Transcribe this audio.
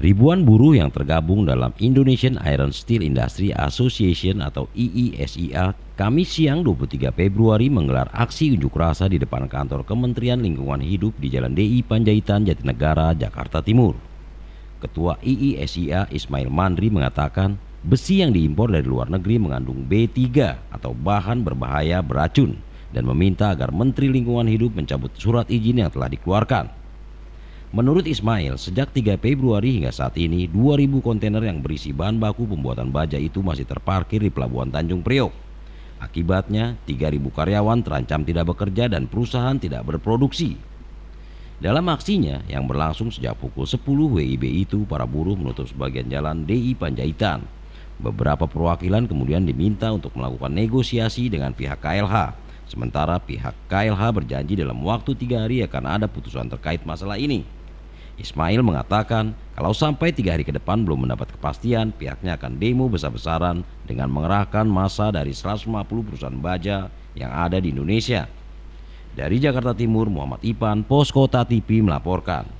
Ribuan buruh yang tergabung dalam Indonesian Iron Steel Industry Association atau IISIA e e e Kamis siang 23 Februari menggelar aksi unjuk rasa di depan kantor Kementerian Lingkungan Hidup di Jalan DI Panjaitan Jatinegara, Jakarta Timur. Ketua IISIA Ismail Mandri mengatakan besi yang diimpor dari luar negeri mengandung B3 atau bahan berbahaya beracun dan meminta agar Menteri Lingkungan Hidup mencabut surat izin yang telah dikeluarkan. Menurut Ismail, sejak 3 Februari hingga saat ini, 2.000 kontainer yang berisi bahan baku pembuatan baja itu masih terparkir di Pelabuhan Tanjung Priok. Akibatnya, 3.000 karyawan terancam tidak bekerja dan perusahaan tidak berproduksi. Dalam aksinya yang berlangsung sejak pukul 10 WIB itu, para buruh menutup sebagian jalan DI Panjaitan. Beberapa perwakilan kemudian diminta untuk melakukan negosiasi dengan pihak KLH. Sementara pihak KLH berjanji dalam waktu tiga hari akan ada putusan terkait masalah ini. Ismail mengatakan kalau sampai tiga hari ke depan belum mendapat kepastian, pihaknya akan demo besar-besaran dengan mengerahkan massa dari 150 perusahaan baja yang ada di Indonesia. Dari Jakarta Timur, Muhammad Ipan, Posko TV melaporkan.